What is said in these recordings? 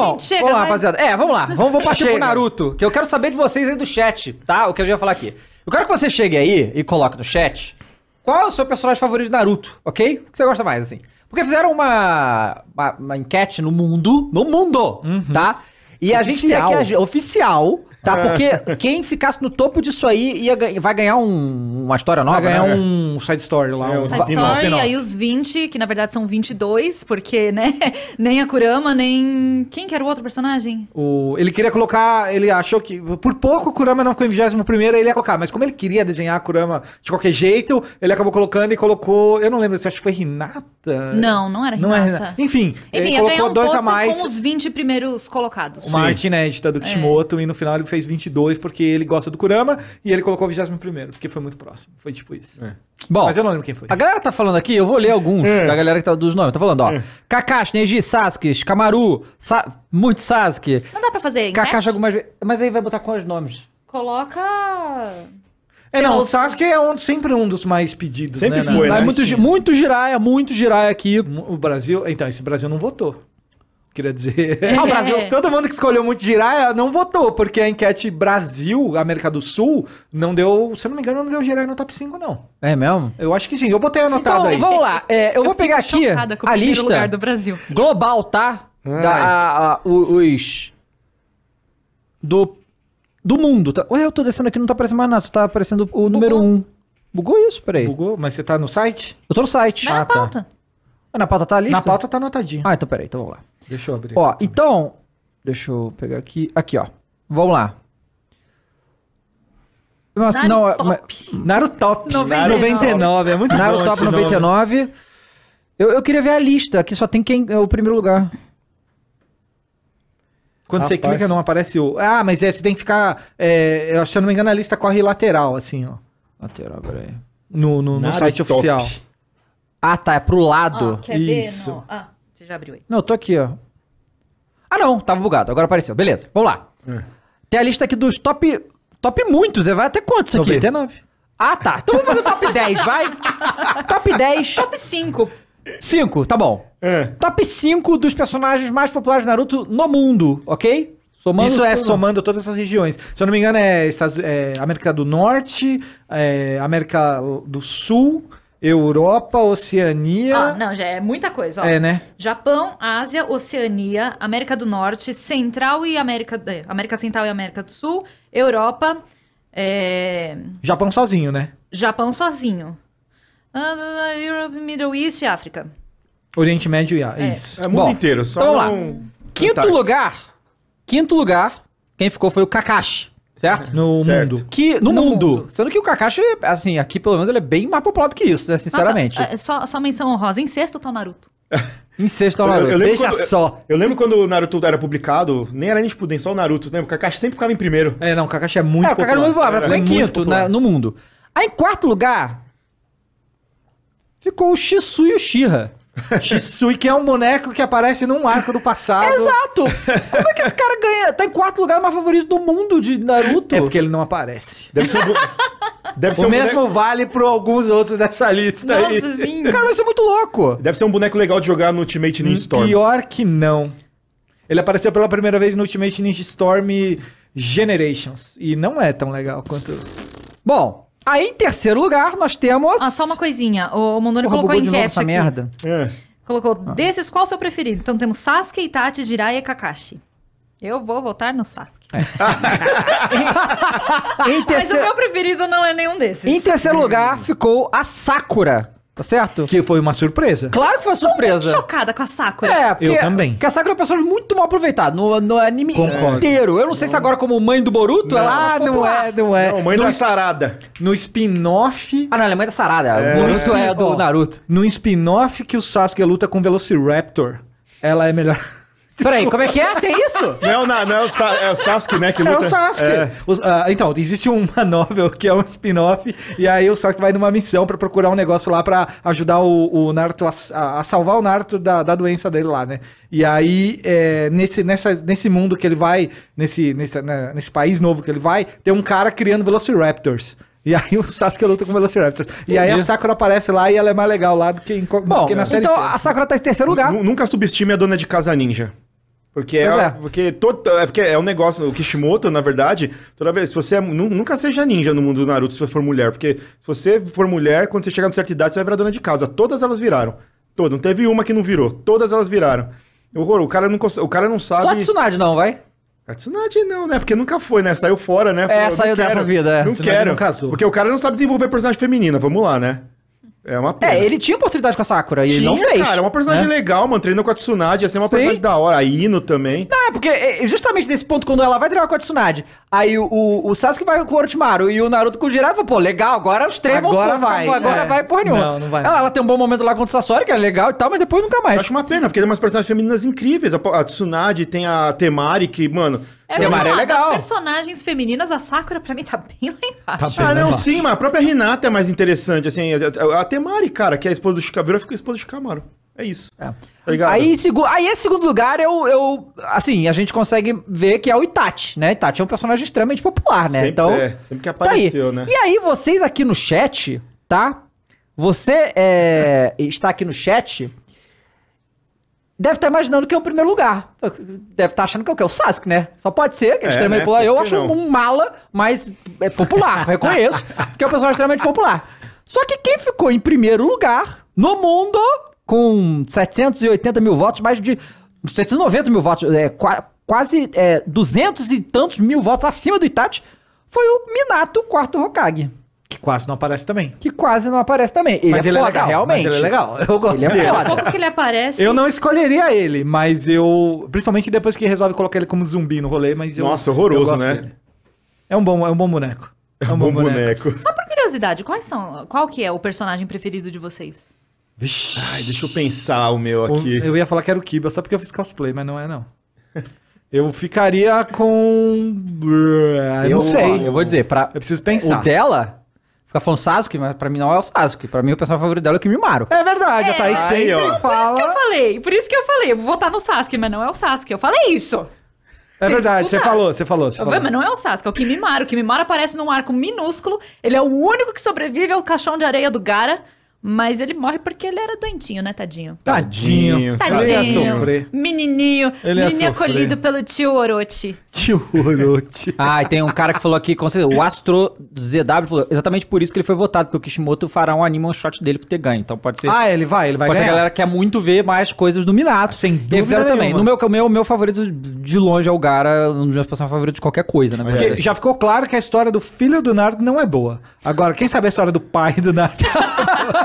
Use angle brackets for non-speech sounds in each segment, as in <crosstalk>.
Bom, gente chega. Vamos lá, rapaziada. É, vamos lá. Vamos, vamos partir pro Naruto. Que eu quero saber de vocês aí do chat, tá? O que eu já ia falar aqui. Eu quero que você chegue aí e coloque no chat qual é o seu personagem favorito de Naruto, ok? O que você gosta mais, assim? Porque fizeram uma, uma, uma enquete no mundo, no mundo, uhum. tá? E oficial. a gente tem aqui a, oficial Tá? É. Porque quem ficasse no topo disso aí ia, vai ganhar um- uma história nova, Vai ganhar né? um side story lá. É, um Side Story, aí os 20, que na verdade são 22, porque, né? <laughs> Nem a Kurama, nem. Quem que era o outro personagem? O- ele queria colocar, ele achou que por pouco o Kurama não ficou em 21 ele ia colocar, mas como ele queria desenhar a Kurama de qualquer jeito, ele acabou colocando e colocou, eu não lembro se acho que foi Renata. Não, não era Não é Renata. Enfim, Enfim, ele colocou um dois a mais. mais, com os 20 primeiros colocados. uma Sim. arte inédita do é. Kishimoto e no final ele fez 22 porque ele gosta do Kurama e ele colocou o 21 primeiro, porque foi muito próximo. Foi tipo isso. É. Bom, Mas eu não lembro quem foi. A galera tá falando aqui, eu vou ler alguns é. da galera que tá dos nomes. Tá falando, ó. É. Kakashi, Neji, Sasuke, Kamaru, Sa muito Sasuke. Não dá pra fazer Kakashi algumas vezes. Mas aí vai botar quais nomes? Coloca... É, não, o Sasuke é um, sempre um dos mais pedidos, sempre né? foi, né? né? Muito, muito Jiraiya, muito Jiraiya aqui. O Brasil... Então, esse Brasil não votou. Queria dizer. Não, é. Brasil, é. todo mundo que escolheu muito girar não votou, porque a enquete Brasil, América do Sul, não deu. Se eu não me engano, não deu girar no top 5, não. É mesmo? Eu acho que sim. Eu botei anotado então, aí. Vamos lá. É, eu, eu, vou pegar aqui a lista. Lugar do Brasil. Global, tá? Da, a, a, os. Do. Do mundo. Tá? Ué, eu tô descendo aqui, não tá aparecendo mais nada. Só tá aparecendo o Bugou. número 1. Um. Bugou isso? Peraí. Bugou? Mas você tá no site? Eu tô no site. Ah, na ah, tá. Ah, na pauta tá ali? Na pauta tá anotadinho. Ah, então peraí, então vamos lá. Deixa eu abrir. Ó, então, deixa eu pegar aqui. Aqui, ó. Vamos lá. Nossa, Naru não, é, top. Naru top. 99. 99. É muito Naru bom top 99. Eu, eu queria ver a lista. Aqui só tem quem é o primeiro lugar. Quando Rapaz. você clica, não aparece o. Ah, mas é, você tem que ficar. É, eu acho, se eu não me engano, a lista corre lateral, assim, ó. Lateral, peraí. No, no, no site top. oficial. Ah, tá, é pro lado. Ó, ah, quer Isso. ver? Não. Ah, você já abriu aí. Não, eu tô aqui, ó. Ah, não, tava bugado, agora apareceu. Beleza, vamos lá. É. Tem a lista aqui dos top. Top muitos, vai até quantos aqui? 99. Ah, tá. Então vamos fazer top 10, vai. top 10. Top 5. 5, tá bom. É. Top 5 dos personagens mais populares de Naruto no mundo, ok? Somando Isso é somando todas essas regiões. Se eu não me engano, é, Estados, é América do Norte, é América do Sul, Europa, Oceania. Ah, não, já é muita coisa. Ó. É, né? Japão, Ásia, Oceania, América do Norte, Central e América, é, América Central e América do Sul, Europa. É... Japão sozinho, né? Japão sozinho. Uh, Europe, Middle East e África. Oriente Médio e África. É. Isso. É mundo Bom, inteiro. Só então, lá. Quinto lugar. Quinto lugar. Quem ficou foi o Kakashi certo? No certo. mundo. Que, no, no mundo. mundo. Sendo que o Kakashi, assim, aqui pelo menos ele é bem mais popular do que isso, né? Sinceramente. Nossa, é, só, só menção honrosa. Em sexto tá o Naruto. <laughs> em sexto tá o Naruto. Eu, eu Deixa quando, só. Eu, eu lembro quando o Naruto era publicado, nem era nem Shippuden, só o Naruto, lembra? O Kakashi sempre ficava em primeiro. É, não, o Kakashi é muito popular. É, o Kakashi popular. muito ficou em quinto na, né, no mundo. Aí em quarto lugar, ficou o Shisui e o Shiha <laughs> Shisui, que é um boneco que aparece num arco do passado. Exato! Como é que esse cara ganha? Tá em quarto lugar, mais favorito do mundo de Naruto. É porque ele não aparece. Deve ser Deve ser o um mesmo boneco... vale para alguns outros dessa lista Nossa, aí. Cara, vai ser muito louco. Deve ser um boneco legal de jogar no Ultimate Ninja Storm. Pior que não. Ele apareceu pela primeira vez no Ultimate Ninja Storm Generations. E não é tão legal quanto... Bom, Aí, em terceiro lugar, nós temos. Ah, só uma coisinha. O, o Porra, colocou enquete novo essa aqui. merda. É. Colocou, ah. desses, qual o seu preferido? Então temos Sasuke, Itachi, Jirai e Kakashi. Eu vou votar no Sasuke. É. terceiro... <laughs> Mas o meu preferido não é nenhum desses. Em terceiro lugar ficou a Sakura. Tá certo? Que foi uma surpresa. Claro que foi uma surpresa. Tô muito chocada com a Sakura. É, porque, Eu também. Porque a Sakura é uma pessoa muito mal aproveitada no, no anime Concordo. inteiro. Eu não sei se agora, como mãe do Boruto, Não, ela ah, não é, não é. Não, mãe no, da Sarada. No spin-off. Ah, não, ela é mãe da Sarada. É. O Boruto é do Naruto. No spin-off que o Sasuke luta com o Velociraptor, ela é melhor. Peraí, como é que é? Tem isso? <laughs> Não, não, não é, o Sa é o Sasuke, né? Que luta. É o Sasuke. É. Os, ah, então, existe uma <laughs> novel que é um spin-off, e aí o Sasuke vai numa missão pra procurar um negócio lá pra ajudar o, o Naruto a, a salvar o Naruto da, da doença dele lá, né? E aí, é, nesse, nessa, nesse mundo que ele vai, nesse, nesse, né, nesse país novo que ele vai, tem um cara criando Velociraptors. E aí o Sasuke luta com o Velociraptor. E aí a Sakura aparece lá e ela é mais legal lá do que, em, Bom, do que na é. série. Então P. a Sakura tá em terceiro lugar. N nunca subestime a dona de casa ninja. Porque é, é, Porque, todo, tota-, é porque é um negócio, o Kishimoto, na verdade, toda vez, se você é, nunca seja ninja no mundo do Naruto se você for mulher, porque se você for mulher, quando você chegar em certa idade, você vai virar dona de casa. Todas elas viraram. Todas, não teve uma que não virou, todas elas viraram. o cara não, o cara não sabe... Só a Tsunade não, vai? A é, Tsunade não, né? Porque nunca foi, né? Saiu fora, né? É, Falou, saiu dessa vida, é. Não quero, não casou. porque o cara não sabe desenvolver personagem feminina, vamos lá, né? É uma é, pena. É, ele tinha oportunidade com a Sakura e tinha, ele não fez. Cara, é uma personagem né? legal, mano. Treinando com a Tsunade, ia ser uma Sim. personagem da hora. A Ino também. Não, é porque é, justamente nesse ponto, quando ela vai treinar com a Tsunade, aí o, o, o Sasuke vai com o Orochimaru e o Naruto com o Jiraiya, pô, legal, agora os três agora vão... Vai, agora é. vai, porra nenhuma. Não, não vai. Ela, ela, tem um bom momento lá contra o Sasori, que é legal e tal, mas depois nunca mais. Eu acho uma pena, porque tem é umas personagens femininas incríveis. A, a Tsunade tem a Temari, que, mano... É, tem amarelo é legal. As personagens femininas, a Sakura, pra mim, tá bem lá embaixo. Tá bem ah, não, embaixo. sim, mas a própria Renata é mais interessante, assim. A, Temari, cara, que é a esposa do Chicaveira, fica a esposa do Chicamaro. É isso. É. Tá aí, segu... aí, em segundo lugar, eu, eu. Assim, a gente consegue ver que é o Itachi, né? Itachi é um personagem extremamente popular, né? Sempre, então. É, sempre que apareceu, tá né? E aí, vocês aqui no chat, tá? Você é, está aqui no chat deve estar imaginando que é o primeiro lugar. Deve estar achando que é o que? É o Sasuke, né? Só pode ser, que é extremamente né? popular. eu acho não? um mala, mas é popular, <laughs> reconheço, que é um personagem extremamente popular. Só que quem ficou em primeiro lugar no mundo, com 780 mil votos, mais de 790 mil votos, é, quase é, 200 e tantos mil votos acima do Itachi, foi o Minato, quarto Hokage. Que quase não aparece também. Que quase não aparece também. Ele mas é ele é foda, é legal, realmente. ele é legal. <laughs> Eu gosto ele é dele. Foda. Pouco que ele aparece. Eu não escolheria ele, mas eu. Principalmente depois que resolve colocar ele como zumbi no rolê, mas eu. Nossa, horroroso, eu né? É um bom, é um bom boneco. É, é um, é um bom, bom boneco. boneco. Só por curiosidade, quais são. Qual que é o personagem preferido de vocês? Vixe. Ai, deixa eu pensar o meu aqui. eu ia falar que era o Kiba, só porque eu fiz cosplay, mas não é, não. Eu ficaria com. Eu, eu não sei. Eu vou dizer, pra. Eu preciso pensar. O dela? Fica falando Sasuke, mas pra mim não é o Sasuke. Pra mim o personagem favorito dela é o Kimimaro. É verdade, é, a Thaís sei, ó. Por isso que eu falei, por isso que eu falei. Eu vou votar no Sasuke, mas não é o Sasuke. Eu falei isso. É verdade, você falou, você falou. Você falou. mas não é o Sasuke, é o Kimimaro. O Kimimaro aparece num arco minúsculo. Ele é o único que sobrevive ao caixão de areia do Gara. Mas ele morre porque ele era doentinho, né, tadinho? Tadinho. Tadinho. Ele ia sofrer. Menininho. Ele menininho acolhido pelo tio Orochi. Tio Orochi. <laughs> ah, e tem um cara que falou aqui, com certeza, o Astro ZW falou, exatamente por isso que ele foi votado, porque o Kishimoto fará um anime, um shot dele pra ter ganho. Então pode ser... Ah, ele vai, ele vai pode ganhar. Pode ser a galera quer muito ver mais coisas do Minato. Sem dúvida nenhuma. também. No meu, é meu, meu favorito de longe é o Gara, um dos meus personagens favoritos de qualquer coisa, né? Porque já ficou claro que a história do filho do Naruto não é boa. Agora, quem sabe a história do pai do Naruto...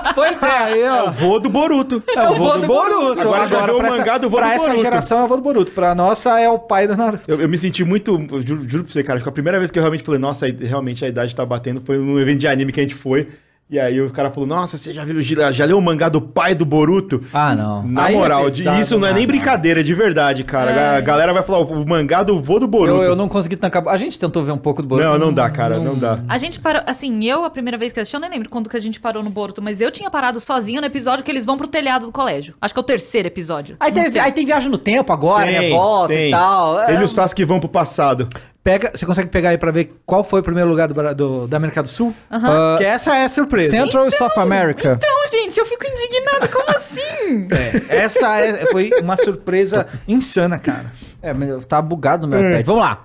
<laughs> Pois é, aí, É o vô do Boruto. É o é vô do, do Boruto. Agora, agora pra, essa, do vô pra do essa geração é o vô do Boruto. Pra nossa é o pai do Naruto. Eu, eu me senti muito, juro, juro pra você, cara, acho que a primeira vez que eu realmente falei, nossa, realmente a idade tá batendo foi num evento de anime que a gente foi. E aí o cara falou, nossa, você já viu já leu o mangá do pai do Boruto? Ah, não. Na aí é moral, é pesado, isso não é né? nem brincadeira, de verdade, cara. É. A galera vai falar, o mangá do vô do Boruto. Eu, eu, não consegui tancar. A gente tentou ver um pouco do Boruto. Não, não dá, cara, não, não dá. A gente parou, assim, eu, a primeira vez que assisti, eu nem lembro quando que a gente parou no Boruto, mas eu tinha parado sozinho no episódio que eles vão pro telhado do colégio. Acho que é o terceiro episódio. Aí, tem, aí tem viagem no tempo agora, né? tem, né? Volta tem. e tal. É. Ele é... e o Sasuke vão pro passado. Pega, você consegue pegar aí pra ver qual foi o primeiro lugar do, do da América do Sul? Uhum. Uh, que essa é a surpresa. Central então, South America. Então, gente, eu fico indignado. Como <laughs> assim? É, essa é, foi uma surpresa insana, cara. É, mas tá bugado o meu iPad. É. Vamos lá.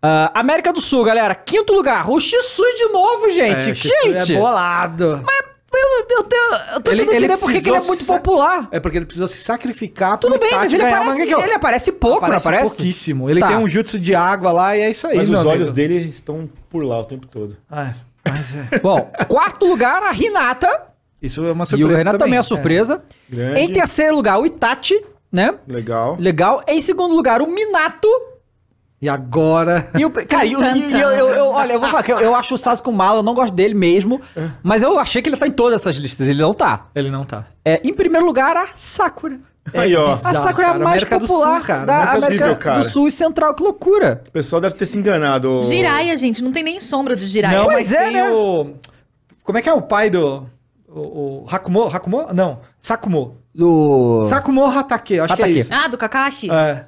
Uh, América do Sul, galera. Quinto lugar. O Sui de novo, gente. É, é gente. É bolado. Mas pelo, eu, tenho, eu tô ele, ele é porque ele é muito popular. É porque ele precisou se sacrificar Tudo bem, mas ele aparece, ele aparece pouco, aparece não aparece? pouquíssimo. Ele tá. tem um jutsu de água lá e é isso aí, Mas os olhos dele estão por lá o tempo todo. Ah, é. mas é. <laughs> Bom, quarto lugar, a Renata. Isso é uma surpresa E o Renata também é surpresa. É. Em terceiro lugar, o Itachi, né? Legal. Legal. Em segundo lugar, o Minato. E agora. E o, cara, eu, eu, eu, eu, olha, eu vou falar que eu, eu acho o Sasuke mal, eu não gosto dele mesmo. Mas eu achei que ele tá em todas essas listas. Ele não tá. Ele não tá. É, em primeiro lugar, a Sakura. É Aí, ó. A Sakura é a mais América popular Sul, cara. da é possível, América cara. do Sul e Central. Que loucura. O pessoal deve ter se enganado. Jiraiya, gente, não tem nem sombra do Jiraiya. Não, mas, mas é, né? o... Como é que é o pai do... O, o Hakumo? Hakumo? Não. Sakumo. Do... Sakumo Hatake, acho Hatake. que é isso. Ah, do Kakashi? É.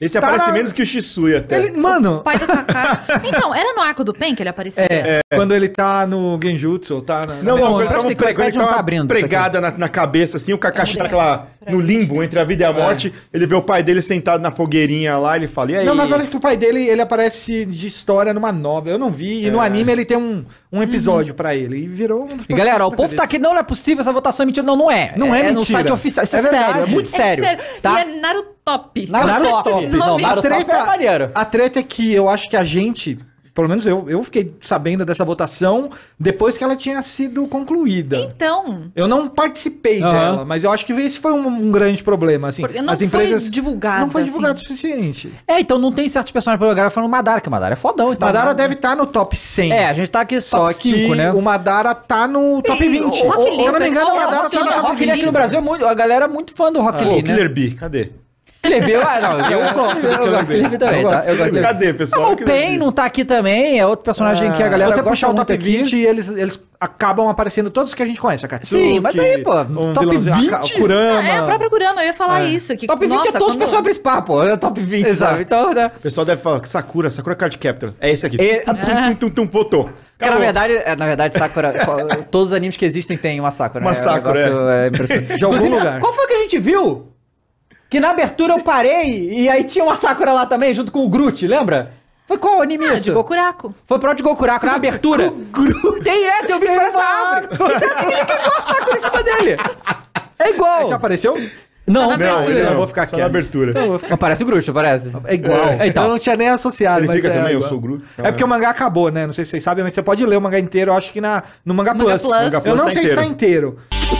Esse tá aparece na... menos que o Shisui até. Ele, mano. O pai do Kakashi. <laughs> então, era no arco do Pen que ele aparecia? É, é. quando ele tá no Genjutsu, tá na. Não, não, não quando ele tá, um prego, é ele tá um tá uma pregada na, na, cabeça, assim, o Kakashi tá tá naquela no limbo né? entre a vida e a é. morte. Ele vê o pai dele sentado na fogueirinha lá, ele fala, e aí? Não, mas parece que o pai dele, ele aparece de história numa novela. Eu não vi. E no é. anime ele tem um, um episódio uhum. pra ele. E virou um dos E galera, o povo tá aqui, não, não é possível, essa votação é mentira. Não, não é. Não é, é no mentira. site oficial. Isso é, É sério, é muito sério. Tá? E é Narutop. top Narutop. Não, Narutop é maneiro. A treta é que eu acho que a gente pelo menos eu, eu fiquei sabendo dessa votação depois que ela tinha sido concluída. Então. Eu não participei uhum. dela, mas eu acho que esse foi um, um grande problema. Assim, Porque não as empresas. Foi divulgado, não foi assim. divulgado assim. o suficiente. É, então não tem certos personagens pro lugar falando Madara, que Madara é fodão. Então, Madara não, deve estar tá no top 100. É, a gente tá aqui só top 5, né? O Madara tá no top 20. O Rock Lee, Se eu não me engano, o Madara tá no top Rock 20. Rock Lee aqui no Brasil, é muito, a galera é muito fã do Rock ah, Lee. O né? Killer B, cadê? ah, não. Eu, é. gosto Eu gosto tá? Eu gosto Cadê, pessoal? O Pain não tá aqui também, é outro personagem ah, que a galera gosta muito Se você puxar o top 20, e eles, eles acabam aparecendo todos que a gente conhece, a Katsuki, Sim, mas aí, pô, um top 20? A Kurama. É, a própria Kurama, eu ia falar é. isso. Que, top 20 é nossa, é todos quando... os personagens principais, pô, é top 20, Exato. Sabe? Então, né? O pessoal deve falar que Sakura, Sakura Card Captor, é esse aqui. E... Tum, tum, tum, votou. Porque, na verdade, é, na verdade, Sakura. <laughs> todos os animes que existem tem uma Sakura. Uma né? Sakura. É. É De algum lugar. Qual foi que a gente viu? Que na abertura eu parei e aí tinha uma Sakura lá também, junto com o Groot, lembra? Foi qual anime ah, isso? de Gokuraku. Foi pra de Gokuraku, na abertura. Groot. Tem, é, tem um bicho pra essa árvore. Tem que é uma Sakura em cima dele. É igual. Já apareceu? Não, não, não, eu vou ficar quieto. na abertura. Não, vou ficar... Aparece o Groot, parece. É igual. É, então. Eu não tinha nem associado. Ele fica é também, eu sou o Groot. Então é porque é. o mangá acabou, né? Não sei se vocês sabem, mas você pode ler o mangá inteiro, eu acho que na, no Manga, Plus. Plus. Plus. Eu não tá sei inteiro. se tá inteiro.